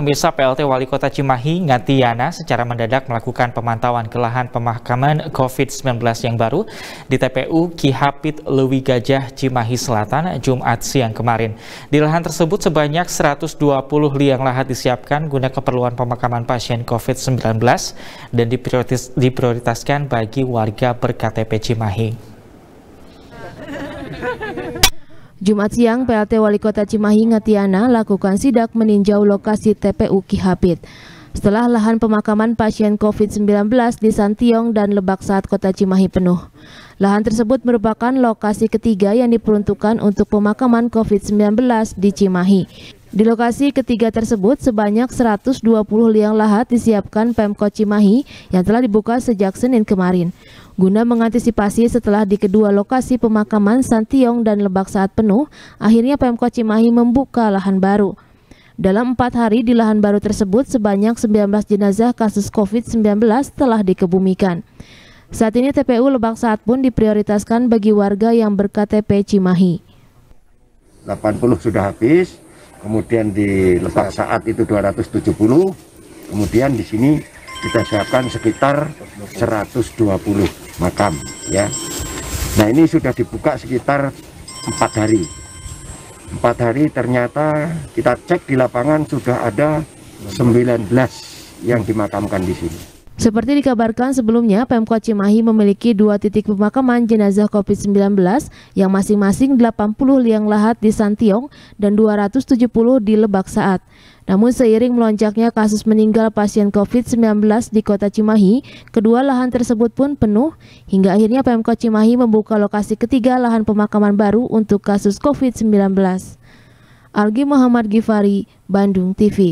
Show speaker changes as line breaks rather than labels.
pemirsa PLT Wali Kota Cimahi, Ngatiana, secara mendadak melakukan pemantauan ke lahan pemakaman COVID-19 yang baru di TPU Kihapit Lewi Gajah, Cimahi Selatan, Jumat siang kemarin. Di lahan tersebut sebanyak 120 liang lahat disiapkan guna keperluan pemakaman pasien COVID-19 dan diprioritas, diprioritaskan bagi warga berKTP Cimahi.
Jumat siang, PLT Wali Kota Cimahi Ngatiana lakukan sidak meninjau lokasi TPU Kihapit. Setelah lahan pemakaman pasien COVID-19 di Santiong dan Lebak saat Kota Cimahi penuh. Lahan tersebut merupakan lokasi ketiga yang diperuntukkan untuk pemakaman COVID-19 di Cimahi. Di lokasi ketiga tersebut sebanyak 120 liang lahat disiapkan Pemkot Cimahi yang telah dibuka sejak Senin kemarin. Guna mengantisipasi setelah di kedua lokasi pemakaman Santiong dan Lebak saat penuh, akhirnya Pemkot Cimahi membuka lahan baru. Dalam empat hari di lahan baru tersebut sebanyak 19 jenazah kasus COVID-19 telah dikebumikan. Saat ini TPU Lebak Saat pun diprioritaskan bagi warga yang berKTP Cimahi.
80 sudah habis, kemudian di letak saat itu 270 kemudian di sini kita siapkan sekitar 120 makam ya nah ini sudah dibuka sekitar empat hari empat hari ternyata kita cek di lapangan sudah ada 19 yang dimakamkan di sini
seperti dikabarkan sebelumnya, Pemkot Cimahi memiliki dua titik pemakaman jenazah COVID-19 yang masing-masing 80 liang lahat di Santiong dan 270 di Lebak Saat. Namun seiring melonjaknya kasus meninggal pasien COVID-19 di kota Cimahi, kedua lahan tersebut pun penuh hingga akhirnya Pemkot Cimahi membuka lokasi ketiga lahan pemakaman baru untuk kasus COVID-19. Algi Muhammad Gifari, Bandung TV